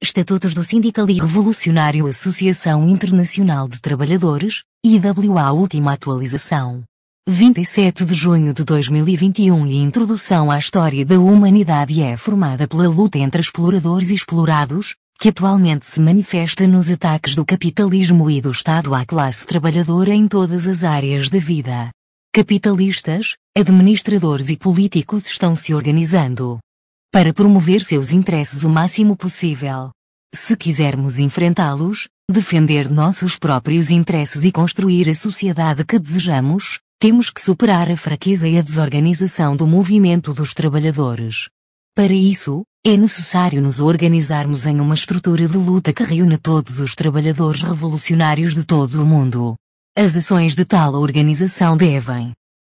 Estatutos do Sindicalismo Revolucionário Associação Internacional de Trabalhadores, IWA Última atualização. 27 de junho de 2021 e Introdução à História da Humanidade é formada pela luta entre exploradores e explorados, que atualmente se manifesta nos ataques do capitalismo e do Estado à classe trabalhadora em todas as áreas da vida. Capitalistas, administradores e políticos estão se organizando para promover seus interesses o máximo possível. Se quisermos enfrentá-los, defender nossos próprios interesses e construir a sociedade que desejamos, temos que superar a fraqueza e a desorganização do movimento dos trabalhadores. Para isso, é necessário nos organizarmos em uma estrutura de luta que reúna todos os trabalhadores revolucionários de todo o mundo. As ações de tal organização devem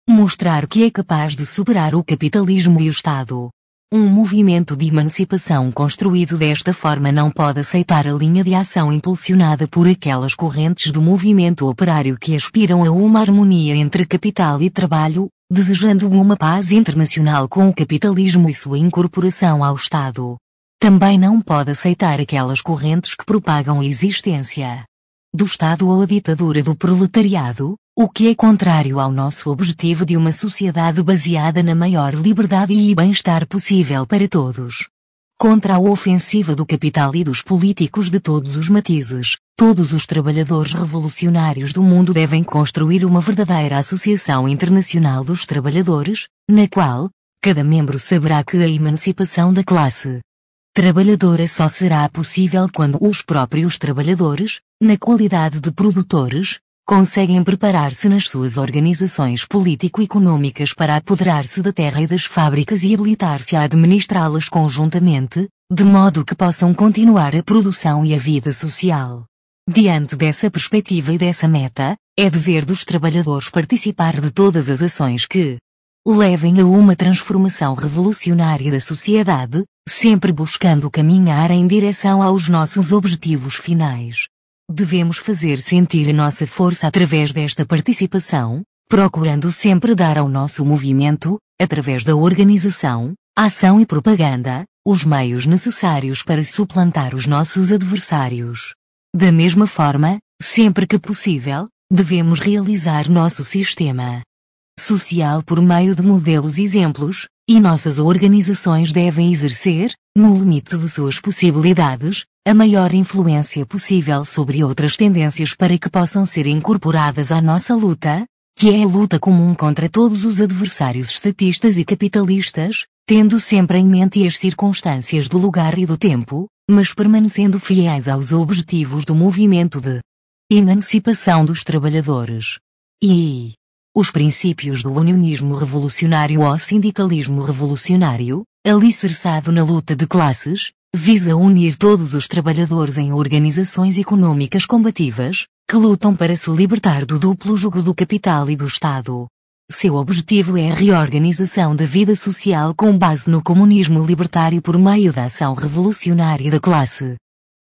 mostrar que é capaz de superar o capitalismo e o Estado, um movimento de emancipação construído desta forma não pode aceitar a linha de ação impulsionada por aquelas correntes do movimento operário que aspiram a uma harmonia entre capital e trabalho, desejando uma paz internacional com o capitalismo e sua incorporação ao Estado. Também não pode aceitar aquelas correntes que propagam a existência do Estado ou a ditadura do proletariado, o que é contrário ao nosso objetivo de uma sociedade baseada na maior liberdade e bem-estar possível para todos. Contra a ofensiva do capital e dos políticos de todos os matizes, todos os trabalhadores revolucionários do mundo devem construir uma verdadeira Associação Internacional dos Trabalhadores, na qual, cada membro saberá que a emancipação da classe trabalhadora só será possível quando os próprios trabalhadores, na qualidade de produtores, conseguem preparar-se nas suas organizações político-econômicas para apoderar-se da terra e das fábricas e habilitar-se a administrá-las conjuntamente, de modo que possam continuar a produção e a vida social. Diante dessa perspectiva e dessa meta, é dever dos trabalhadores participar de todas as ações que levem a uma transformação revolucionária da sociedade, sempre buscando caminhar em direção aos nossos objetivos finais. Devemos fazer sentir a nossa força através desta participação, procurando sempre dar ao nosso movimento, através da organização, ação e propaganda, os meios necessários para suplantar os nossos adversários. Da mesma forma, sempre que possível, devemos realizar nosso sistema social por meio de modelos e exemplos, e nossas organizações devem exercer, no limite de suas possibilidades, a maior influência possível sobre outras tendências para que possam ser incorporadas à nossa luta, que é a luta comum contra todos os adversários estatistas e capitalistas, tendo sempre em mente as circunstâncias do lugar e do tempo, mas permanecendo fiéis aos objetivos do movimento de emancipação dos trabalhadores. E os princípios do unionismo revolucionário ou sindicalismo revolucionário, alicerçado na luta de classes, visa unir todos os trabalhadores em organizações econômicas combativas, que lutam para se libertar do duplo jugo do capital e do Estado. Seu objetivo é a reorganização da vida social com base no comunismo libertário por meio da ação revolucionária da classe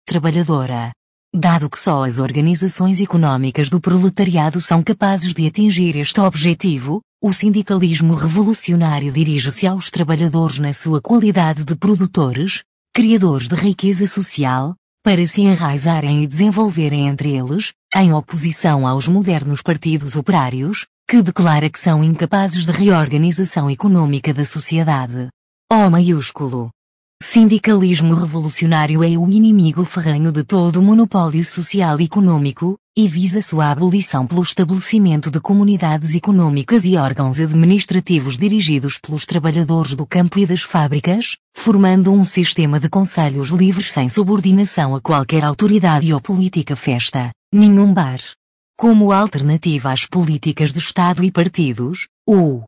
trabalhadora dado que só as organizações econômicas do proletariado são capazes de atingir este objetivo, o sindicalismo revolucionário dirige-se aos trabalhadores na sua qualidade de produtores, criadores de riqueza social, para se enraizarem e desenvolverem entre eles, em oposição aos modernos partidos operários, que declara que são incapazes de reorganização econômica da sociedade. O maiúsculo. Sindicalismo revolucionário é o inimigo ferrenho de todo o monopólio social e econômico, e visa sua abolição pelo estabelecimento de comunidades econômicas e órgãos administrativos dirigidos pelos trabalhadores do campo e das fábricas, formando um sistema de conselhos livres sem subordinação a qualquer autoridade ou política festa, nenhum bar. Como alternativa às políticas de Estado e partidos, o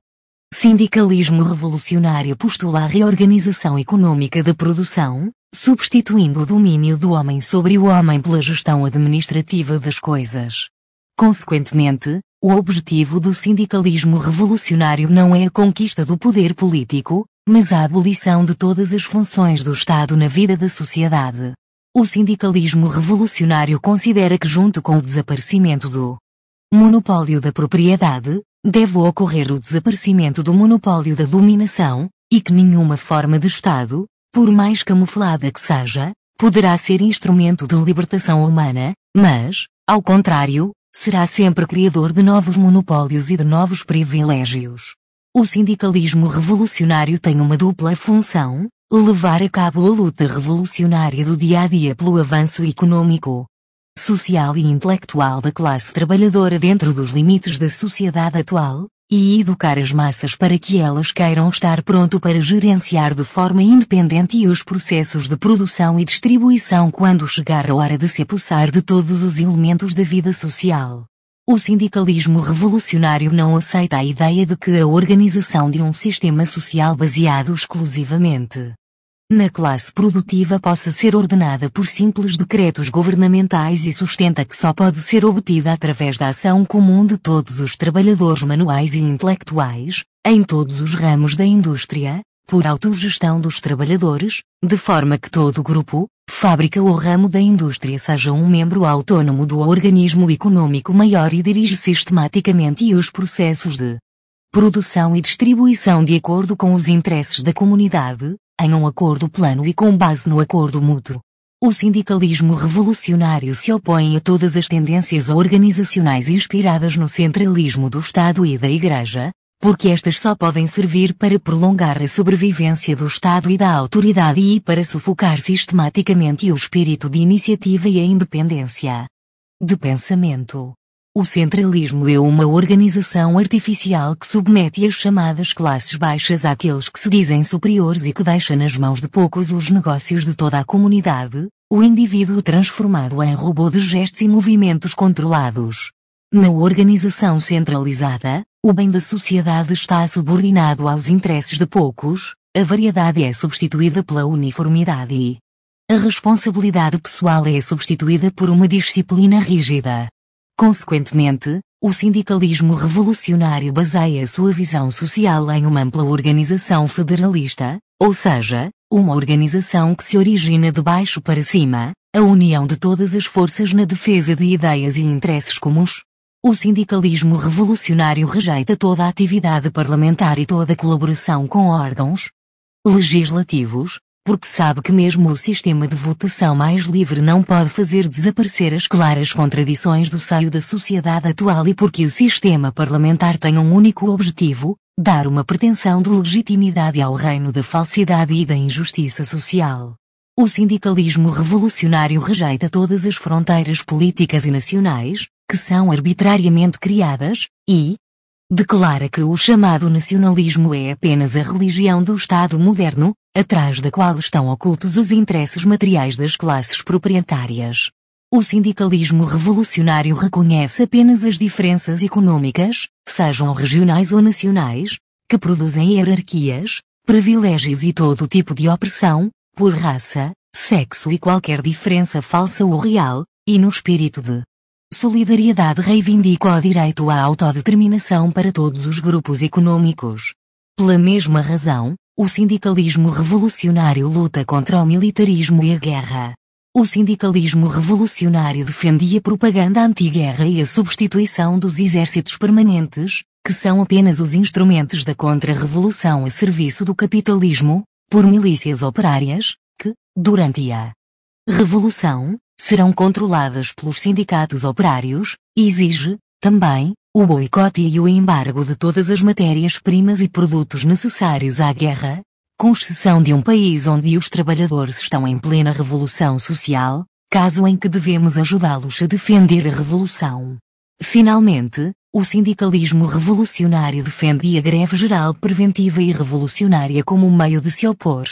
Sindicalismo revolucionário postula a reorganização econômica da produção, substituindo o domínio do homem sobre o homem pela gestão administrativa das coisas. Consequentemente, o objetivo do sindicalismo revolucionário não é a conquista do poder político, mas a abolição de todas as funções do Estado na vida da sociedade. O sindicalismo revolucionário considera que, junto com o desaparecimento do monopólio da propriedade, deve ocorrer o desaparecimento do monopólio da dominação, e que nenhuma forma de Estado, por mais camuflada que seja, poderá ser instrumento de libertação humana, mas, ao contrário, será sempre criador de novos monopólios e de novos privilégios. O sindicalismo revolucionário tem uma dupla função: levar a cabo a luta revolucionária do dia a dia pelo avanço econômico, social e intelectual da classe trabalhadora dentro dos limites da sociedade atual, e educar as massas para que elas queiram estar pronto para gerenciar de forma independente os processos de produção e distribuição quando chegar a hora de se apossar de todos os elementos da vida social. O sindicalismo revolucionário não aceita a ideia de que a organização de um sistema social baseado exclusivamente na classe produtiva possa ser ordenada por simples decretos governamentais e sustenta que só pode ser obtida através da ação comum de todos os trabalhadores manuais e intelectuais, em todos os ramos da indústria, por autogestão dos trabalhadores, de forma que todo grupo, fábrica ou ramo da indústria seja um membro autônomo do organismo econômico maior e dirige sistematicamente os processos de produção e distribuição de acordo com os interesses da comunidade, em um acordo plano e com base no acordo mútuo. O sindicalismo revolucionário se opõe a todas as tendências organizacionais inspiradas no centralismo do Estado e da Igreja, porque estas só podem servir para prolongar a sobrevivência do Estado e da autoridade e para sufocar sistematicamente o espírito de iniciativa e a independência de pensamento. O centralismo é uma organização artificial que submete as chamadas classes baixas àqueles que se dizem superiores e que deixa nas mãos de poucos os negócios de toda a comunidade, o indivíduo transformado em robô de gestos e movimentos controlados. Na organização centralizada, o bem da sociedade está subordinado aos interesses de poucos, a variedade é substituída pela uniformidade e a responsabilidade pessoal é substituída por uma disciplina rígida. Consequentemente, o sindicalismo revolucionário baseia sua visão social em uma ampla organização federalista, ou seja, uma organização que se origina de baixo para cima, a união de todas as forças na defesa de ideias e interesses comuns. O sindicalismo revolucionário rejeita toda a atividade parlamentar e toda a colaboração com órgãos legislativos, porque sabe que mesmo o sistema de votação mais livre não pode fazer desaparecer as claras contradições do seio da sociedade atual e porque o sistema parlamentar tem um único objetivo, dar uma pretensão de legitimidade ao reino da falsidade e da injustiça social. O sindicalismo revolucionário rejeita todas as fronteiras políticas e nacionais, que são arbitrariamente criadas, e, declara que o chamado nacionalismo é apenas a religião do Estado moderno, atrás da qual estão ocultos os interesses materiais das classes proprietárias. O sindicalismo revolucionário reconhece apenas as diferenças econômicas, sejam regionais ou nacionais, que produzem hierarquias, privilégios e todo tipo de opressão, por raça, sexo e qualquer diferença falsa ou real, e no espírito de Solidariedade reivindica o direito à autodeterminação para todos os grupos econômicos. Pela mesma razão, o sindicalismo revolucionário luta contra o militarismo e a guerra. O sindicalismo revolucionário defende a propaganda anti-guerra e a substituição dos exércitos permanentes, que são apenas os instrumentos da contra-revolução a serviço do capitalismo, por milícias operárias, que, durante a Revolução, serão controladas pelos sindicatos operários, e exige, também, o boicote e o embargo de todas as matérias-primas e produtos necessários à guerra, com exceção de um país onde os trabalhadores estão em plena revolução social, caso em que devemos ajudá-los a defender a revolução. Finalmente, o sindicalismo revolucionário defende a greve geral preventiva e revolucionária como um meio de se opor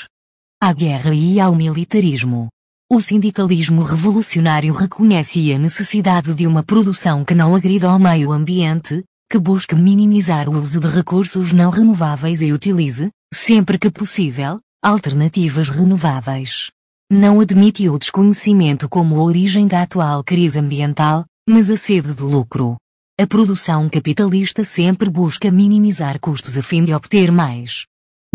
à guerra e ao militarismo o sindicalismo revolucionário reconhece a necessidade de uma produção que não agrida ao meio ambiente, que busque minimizar o uso de recursos não renováveis e utilize, sempre que possível, alternativas renováveis. Não admite o desconhecimento como origem da atual crise ambiental, mas a sede de lucro. A produção capitalista sempre busca minimizar custos a fim de obter mais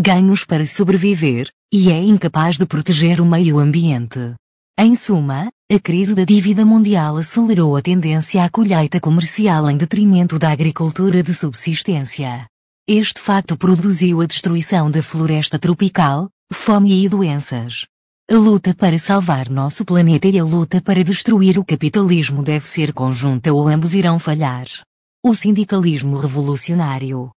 ganhos para sobreviver, e é incapaz de proteger o meio ambiente. Em suma, a crise da dívida mundial acelerou a tendência à colheita comercial em detrimento da agricultura de subsistência. Este facto produziu a destruição da floresta tropical, fome e doenças. A luta para salvar nosso planeta e a luta para destruir o capitalismo deve ser conjunta ou ambos irão falhar. O sindicalismo revolucionário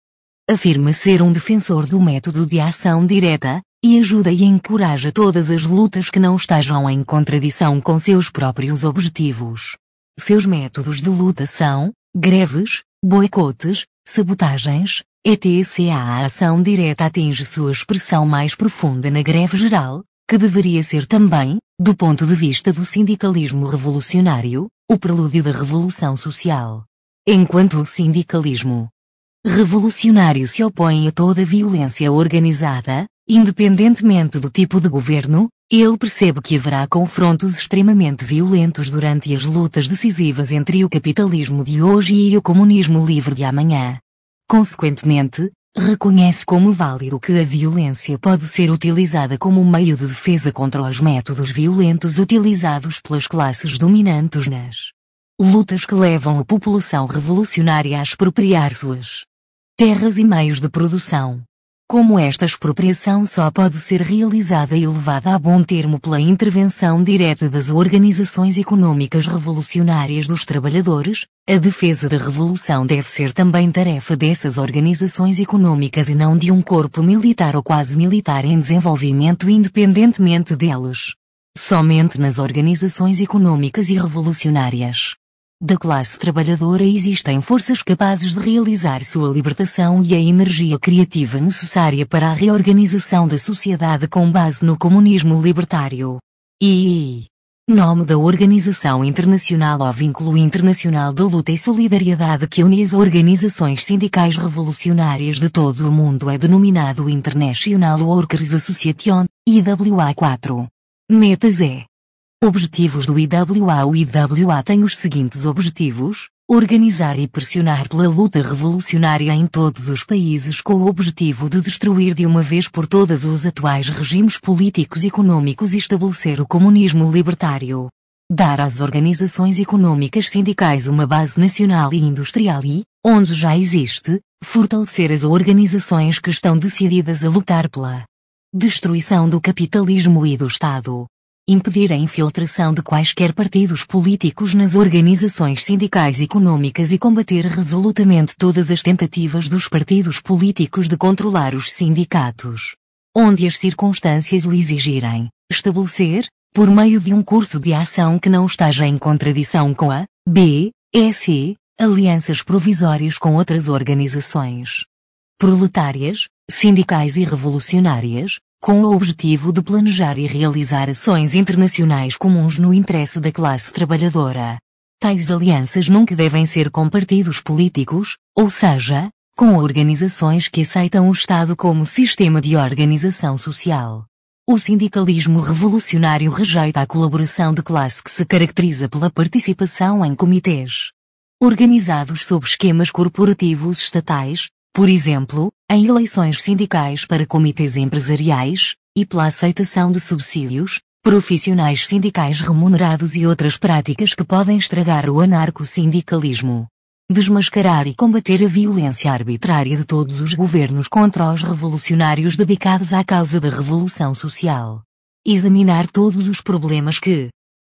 afirma ser um defensor do método de ação direta, e ajuda e encoraja todas as lutas que não estejam em contradição com seus próprios objetivos. Seus métodos de luta são greves, boicotes, sabotagens, etc. A ação direta atinge sua expressão mais profunda na greve geral, que deveria ser também, do ponto de vista do sindicalismo revolucionário, o prelúdio da revolução social. Enquanto o sindicalismo revolucionário se opõe a toda violência organizada, Independentemente do tipo de governo, ele percebe que haverá confrontos extremamente violentos durante as lutas decisivas entre o capitalismo de hoje e o comunismo livre de amanhã. Consequentemente, reconhece como válido que a violência pode ser utilizada como meio de defesa contra os métodos violentos utilizados pelas classes dominantes nas lutas que levam a população revolucionária a expropriar suas terras e meios de produção como esta expropriação só pode ser realizada e levada a bom termo pela intervenção direta das organizações econômicas revolucionárias dos trabalhadores, a defesa da revolução deve ser também tarefa dessas organizações econômicas e não de um corpo militar ou quase militar em desenvolvimento independentemente delas. Somente nas organizações econômicas e revolucionárias da classe trabalhadora existem forças capazes de realizar sua libertação e a energia criativa necessária para a reorganização da sociedade com base no comunismo libertário. E nome da Organização Internacional ou Vínculo Internacional de Luta e Solidariedade que une as organizações sindicais revolucionárias de todo o mundo é denominado International Workers Association, IWA4. Metas é Objetivos do IWA O IWA tem os seguintes objetivos, organizar e pressionar pela luta revolucionária em todos os países com o objetivo de destruir de uma vez por todas os atuais regimes políticos e econômicos e estabelecer o comunismo libertário. Dar às organizações econômicas sindicais uma base nacional e industrial e, onde já existe, fortalecer as organizações que estão decididas a lutar pela destruição do capitalismo e do Estado impedir a infiltração de quaisquer partidos políticos nas organizações sindicais econômicas e combater resolutamente todas as tentativas dos partidos políticos de controlar os sindicatos. Onde as circunstâncias o exigirem, estabelecer, por meio de um curso de ação que não esteja em contradição com a B, s, alianças provisórias com outras organizações proletárias, sindicais e revolucionárias, com o objetivo de planejar e realizar ações internacionais comuns no interesse da classe trabalhadora. Tais alianças nunca devem ser com partidos políticos, ou seja, com organizações que aceitam o Estado como sistema de organização social. O sindicalismo revolucionário rejeita a colaboração de classe que se caracteriza pela participação em comitês organizados sob esquemas corporativos estatais, por exemplo, em eleições sindicais para comitês empresariais, e pela aceitação de subsídios, profissionais sindicais remunerados e outras práticas que podem estragar o anarco-sindicalismo. Desmascarar e combater a violência arbitrária de todos os governos contra os revolucionários dedicados à causa da revolução social. Examinar todos os problemas que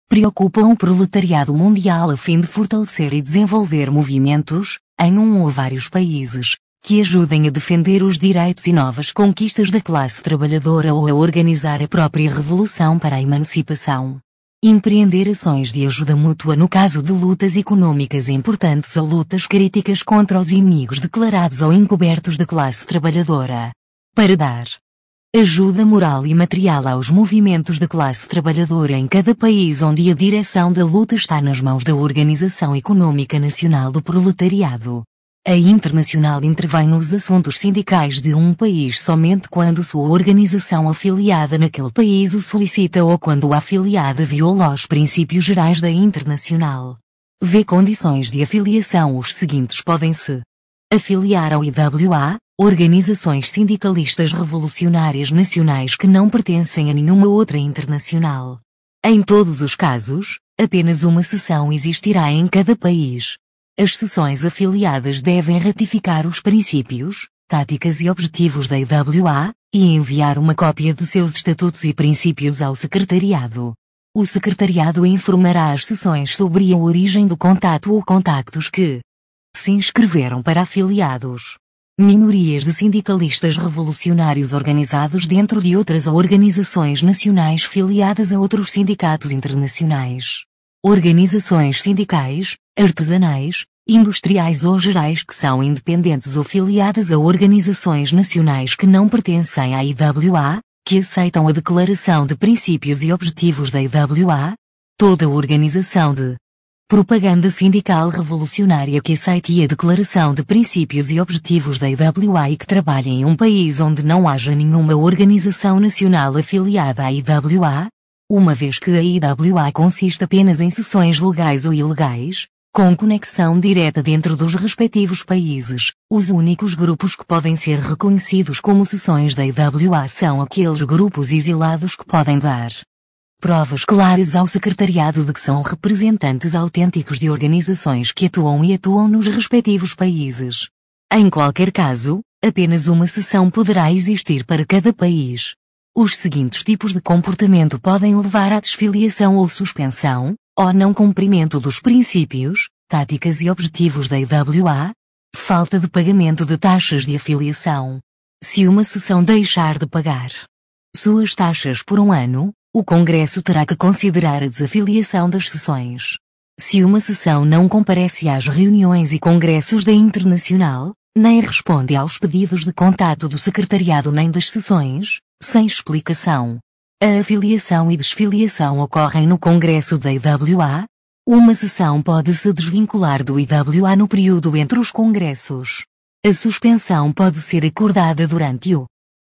preocupam o proletariado mundial a fim de fortalecer e desenvolver movimentos, em um ou vários países, que ajudem a defender os direitos e novas conquistas da classe trabalhadora ou a organizar a própria revolução para a emancipação. Empreender ações de ajuda mútua no caso de lutas econômicas importantes ou lutas críticas contra os inimigos declarados ou encobertos da classe trabalhadora. Para dar ajuda moral e material aos movimentos da classe trabalhadora em cada país onde a direção da luta está nas mãos da Organização Econômica Nacional do Proletariado. A Internacional intervém nos assuntos sindicais de um país somente quando sua organização afiliada naquele país o solicita ou quando a afiliada viola os princípios gerais da Internacional. Vê condições de afiliação Os seguintes podem-se afiliar ao IWA, organizações sindicalistas revolucionárias nacionais que não pertencem a nenhuma outra internacional. Em todos os casos, apenas uma seção existirá em cada país. As sessões afiliadas devem ratificar os princípios, táticas e objetivos da IWA e enviar uma cópia de seus estatutos e princípios ao secretariado. O secretariado informará as sessões sobre a origem do contato ou contactos que se inscreveram para afiliados. Minorias de sindicalistas revolucionários organizados dentro de outras organizações nacionais filiadas a outros sindicatos internacionais. Organizações sindicais, artesanais, industriais ou gerais que são independentes ou filiadas a organizações nacionais que não pertencem à IWA, que aceitam a Declaração de Princípios e Objetivos da IWA, toda organização de propaganda sindical revolucionária que aceite a Declaração de Princípios e Objetivos da IWA e que trabalhe em um país onde não haja nenhuma organização nacional afiliada à IWA, uma vez que a IWA consiste apenas em sessões legais ou ilegais, com conexão direta dentro dos respectivos países. Os únicos grupos que podem ser reconhecidos como sessões da IWA são aqueles grupos exilados que podem dar provas claras ao secretariado de que são representantes autênticos de organizações que atuam e atuam nos respectivos países. Em qualquer caso, apenas uma sessão poderá existir para cada país. Os seguintes tipos de comportamento podem levar à desfiliação ou suspensão, ou não cumprimento dos princípios, táticas e objetivos da IWA, falta de pagamento de taxas de afiliação. Se uma sessão deixar de pagar suas taxas por um ano, o Congresso terá que considerar a desafiliação das sessões. Se uma sessão não comparece às reuniões e congressos da Internacional, nem responde aos pedidos de contato do secretariado nem das sessões, sem explicação, a afiliação e desfiliação ocorrem no Congresso da IWA. Uma sessão pode se desvincular do IWA no período entre os congressos. A suspensão pode ser acordada durante o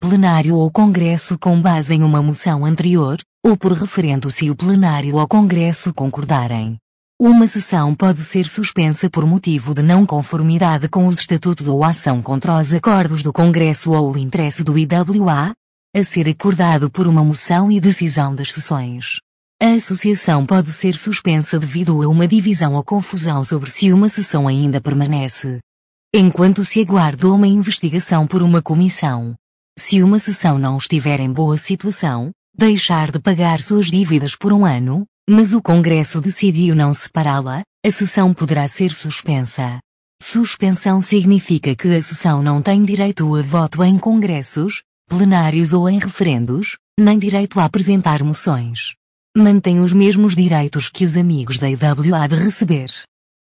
plenário ou congresso com base em uma moção anterior, ou por referendo se o plenário ou congresso concordarem. Uma sessão pode ser suspensa por motivo de não conformidade com os estatutos ou ação contra os acordos do congresso ou o interesse do IWA, a ser acordado por uma moção e decisão das sessões. A associação pode ser suspensa devido a uma divisão ou confusão sobre se uma sessão ainda permanece. Enquanto se aguarda uma investigação por uma comissão. Se uma sessão não estiver em boa situação, deixar de pagar suas dívidas por um ano, mas o Congresso decidiu não separá-la, a sessão poderá ser suspensa. Suspensão significa que a sessão não tem direito a voto em congressos, plenários ou em referendos, nem direito a apresentar moções. Mantém os mesmos direitos que os amigos da IWA de receber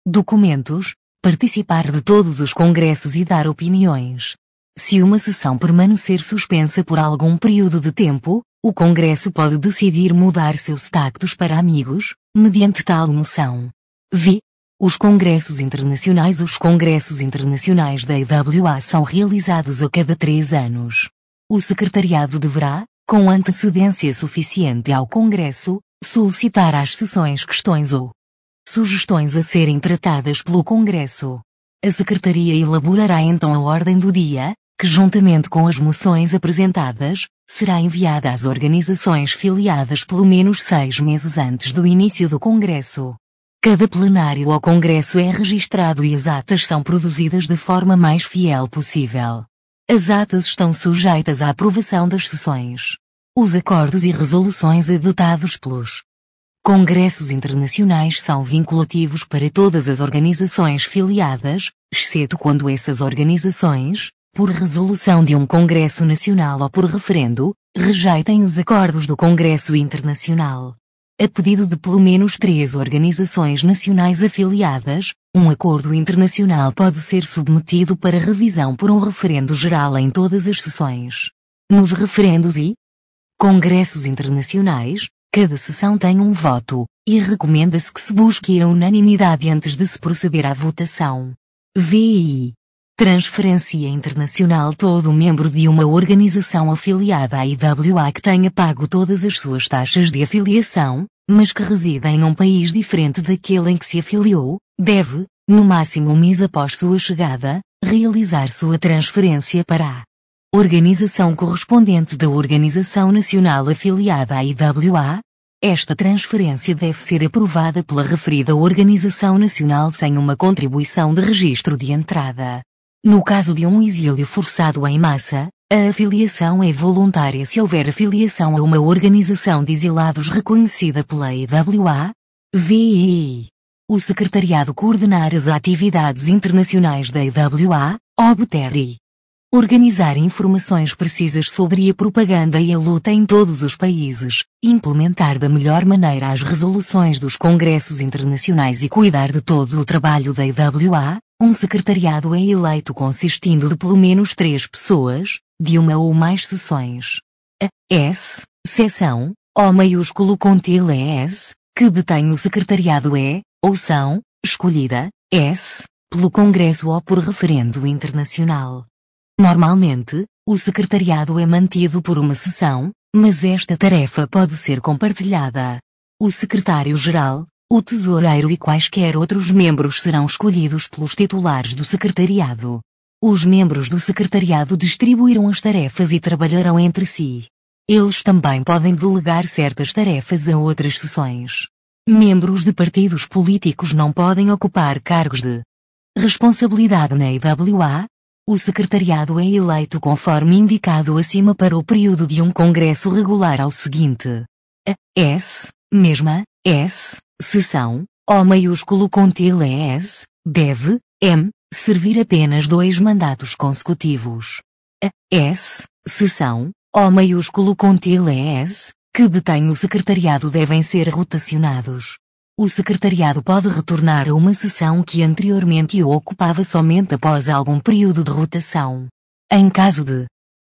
documentos, participar de todos os congressos e dar opiniões. Se uma sessão permanecer suspensa por algum período de tempo, o Congresso pode decidir mudar seu status para amigos, mediante tal moção. Vi. Os congressos internacionais Os congressos internacionais da IWA são realizados a cada três anos. O secretariado deverá, com antecedência suficiente ao Congresso, solicitar às sessões questões ou sugestões a serem tratadas pelo Congresso. A Secretaria elaborará então a ordem do dia, que juntamente com as moções apresentadas, será enviada às organizações filiadas pelo menos seis meses antes do início do Congresso. Cada plenário ao Congresso é registrado e as atas são produzidas de forma mais fiel possível. As atas estão sujeitas à aprovação das sessões. Os acordos e resoluções adotados pelos congressos internacionais são vinculativos para todas as organizações filiadas, exceto quando essas organizações, por resolução de um congresso nacional ou por referendo, rejeitem os acordos do congresso internacional a pedido de pelo menos três organizações nacionais afiliadas, um acordo internacional pode ser submetido para revisão por um referendo geral em todas as sessões. Nos referendos e congressos internacionais, cada sessão tem um voto, e recomenda-se que se busque a unanimidade antes de se proceder à votação. VI Transferência internacional Todo membro de uma organização afiliada à IWA que tenha pago todas as suas taxas de afiliação, mas que resida em um país diferente daquele em que se afiliou, deve, no máximo um mês após sua chegada, realizar sua transferência para a organização correspondente da organização nacional afiliada à IWA. Esta transferência deve ser aprovada pela referida organização nacional sem uma contribuição de registro de entrada. No caso de um exílio forçado em massa, a afiliação é voluntária se houver afiliação a uma organização de exilados reconhecida pela IWA, VEI. O secretariado coordenar as atividades internacionais da IWA, OBTERI. Organizar informações precisas sobre a propaganda e a luta em todos os países, implementar da melhor maneira as resoluções dos congressos internacionais e cuidar de todo o trabalho da IWA, um secretariado é eleito consistindo de pelo menos três pessoas, de uma ou mais sessões. A S, seção, O maiúsculo com tilde S, que detém o secretariado é, ou são, escolhida, S, pelo Congresso ou por referendo internacional. Normalmente, o secretariado é mantido por uma sessão, mas esta tarefa pode ser compartilhada. O secretário-geral, o tesoureiro e quaisquer outros membros serão escolhidos pelos titulares do secretariado. Os membros do secretariado distribuirão as tarefas e trabalharão entre si. Eles também podem delegar certas tarefas a outras sessões. Membros de partidos políticos não podem ocupar cargos de responsabilidade na IWA. O secretariado é eleito conforme indicado acima para o período de um congresso regular ao seguinte. A S, mesma, S, Seção, O maiúsculo com tilde S, deve, M, servir apenas dois mandatos consecutivos. A, S, seção, O maiúsculo com tilde S, que detém o secretariado devem ser rotacionados. O secretariado pode retornar a uma sessão que anteriormente ocupava somente após algum período de rotação. Em caso de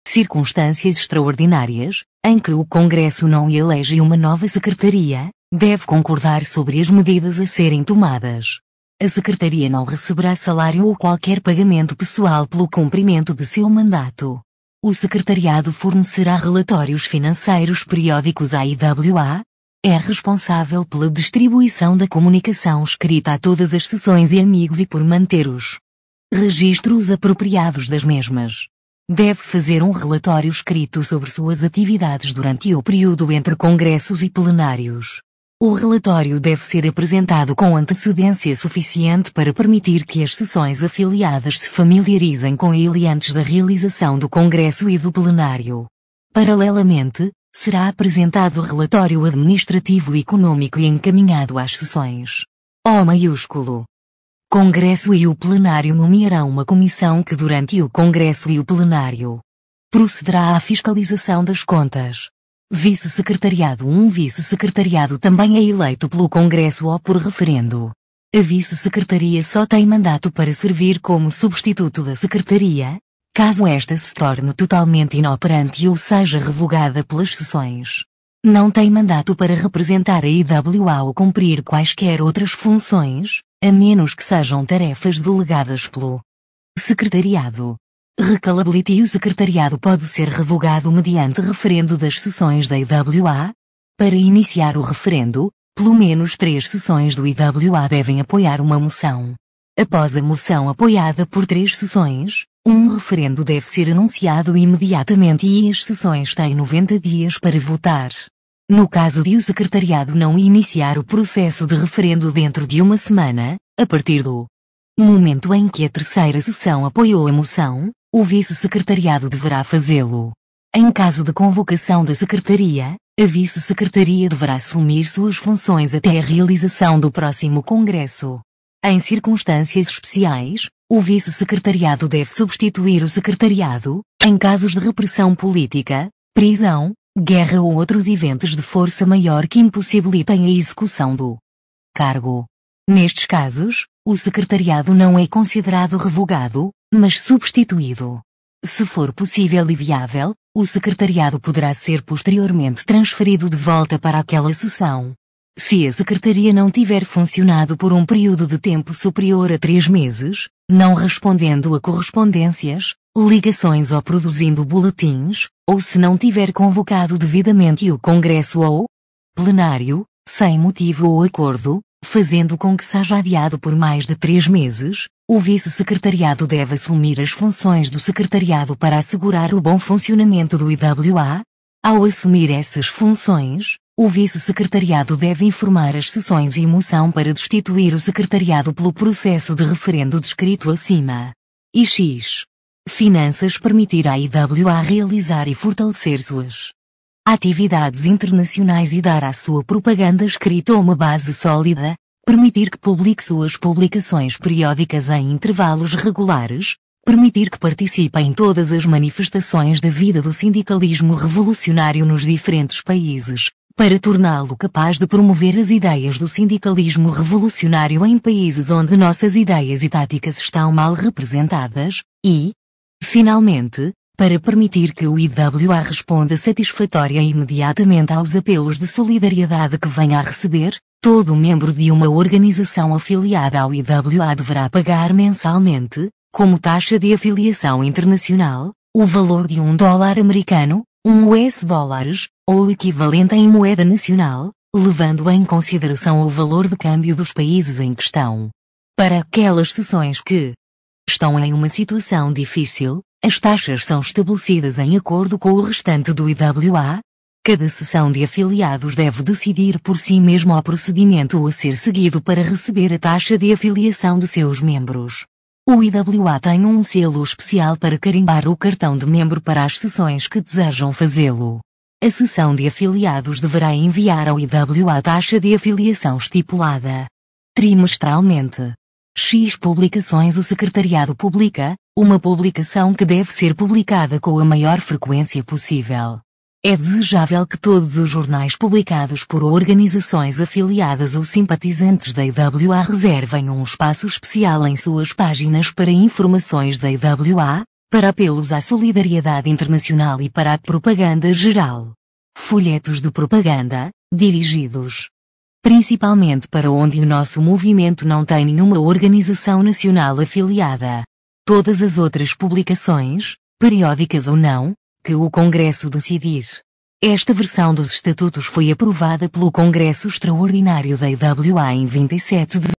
circunstâncias extraordinárias, em que o Congresso não elege uma nova secretaria, deve concordar sobre as medidas a serem tomadas. A Secretaria não receberá salário ou qualquer pagamento pessoal pelo cumprimento de seu mandato. O Secretariado fornecerá relatórios financeiros periódicos à IWA, é responsável pela distribuição da comunicação escrita a todas as sessões e amigos e por manter os registros apropriados das mesmas. Deve fazer um relatório escrito sobre suas atividades durante o período entre congressos e plenários. O relatório deve ser apresentado com antecedência suficiente para permitir que as sessões afiliadas se familiarizem com ele antes da realização do Congresso e do Plenário. Paralelamente, será apresentado o relatório administrativo econômico e encaminhado às sessões. O maiúsculo. Congresso e o Plenário nomearão uma comissão que durante o Congresso e o Plenário procederá à fiscalização das contas Vice-secretariado Um vice-secretariado também é eleito pelo Congresso ou por referendo. A vice-secretaria só tem mandato para servir como substituto da secretaria, caso esta se torne totalmente inoperante ou seja revogada pelas sessões. Não tem mandato para representar a IWA ou cumprir quaisquer outras funções, a menos que sejam tarefas delegadas pelo secretariado. Recalability o secretariado pode ser revogado mediante referendo das sessões da IWA. Para iniciar o referendo, pelo menos três sessões do IWA devem apoiar uma moção. Após a moção apoiada por três sessões, um referendo deve ser anunciado imediatamente e as sessões têm 90 dias para votar. No caso de o secretariado não iniciar o processo de referendo dentro de uma semana, a partir do momento em que a terceira sessão apoiou a moção, o vice-secretariado deverá fazê-lo. Em caso de convocação da secretaria, a vice-secretaria deverá assumir suas funções até a realização do próximo congresso. Em circunstâncias especiais, o vice-secretariado deve substituir o secretariado, em casos de repressão política, prisão, guerra ou outros eventos de força maior que impossibilitem a execução do cargo. Nestes casos, o secretariado não é considerado revogado, mas substituído. Se for possível e viável, o secretariado poderá ser posteriormente transferido de volta para aquela sessão. Se a secretaria não tiver funcionado por um período de tempo superior a três meses, não respondendo a correspondências, ligações ou produzindo boletins, ou se não tiver convocado devidamente o Congresso ou plenário, sem motivo ou acordo, fazendo com que seja adiado por mais de três meses, o vice-secretariado deve assumir as funções do secretariado para assegurar o bom funcionamento do IWA. Ao assumir essas funções, o vice-secretariado deve informar as sessões e moção para destituir o secretariado pelo processo de referendo descrito acima. E X. Finanças permitirá a IWA realizar e fortalecer suas atividades internacionais e dar à sua propaganda escrita uma base sólida, permitir que publique suas publicações periódicas em intervalos regulares, permitir que participe em todas as manifestações da vida do sindicalismo revolucionário nos diferentes países, para torná-lo capaz de promover as ideias do sindicalismo revolucionário em países onde nossas ideias e táticas estão mal representadas, e, finalmente, para permitir que o IWA responda satisfatória e imediatamente aos apelos de solidariedade que venha a receber, todo membro de uma organização afiliada ao IWA deverá pagar mensalmente, como taxa de afiliação internacional, o valor de um dólar americano, um US dólares, ou o equivalente em moeda nacional, levando em consideração o valor de câmbio dos países em questão. Para aquelas sessões que estão em uma situação difícil, as taxas são estabelecidas em acordo com o restante do IWA. Cada seção de afiliados deve decidir por si mesmo o procedimento a ser seguido para receber a taxa de afiliação de seus membros. O IWA tem um selo especial para carimbar o cartão de membro para as sessões que desejam fazê-lo. A sessão de afiliados deverá enviar ao IWA a taxa de afiliação estipulada trimestralmente. X publicações o secretariado publica, uma publicação que deve ser publicada com a maior frequência possível. É desejável que todos os jornais publicados por organizações afiliadas ou simpatizantes da IWA reservem um espaço especial em suas páginas para informações da IWA, para apelos à solidariedade internacional e para a propaganda geral. Folhetos de propaganda, dirigidos principalmente para onde o nosso movimento não tem nenhuma organização nacional afiliada. Todas as outras publicações, periódicas ou não, que o Congresso decidir. Esta versão dos estatutos foi aprovada pelo Congresso Extraordinário da IWA em 27 de